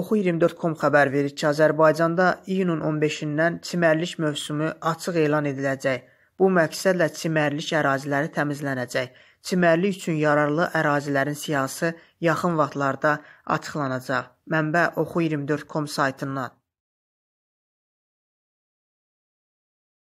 Oxu24.com xəbər verir ki, Azərbaycanda iyunun 15-dən çimərlik mövsümü açıq elan ediləcək. Bu məqsədlə çimərlik əraziləri təmizlənəcək. Çimərlik üçün yararlı ərazilərin siyahısı yaxın vaxtlarda açıqlanacaq. Mənbə oxu24.com saytından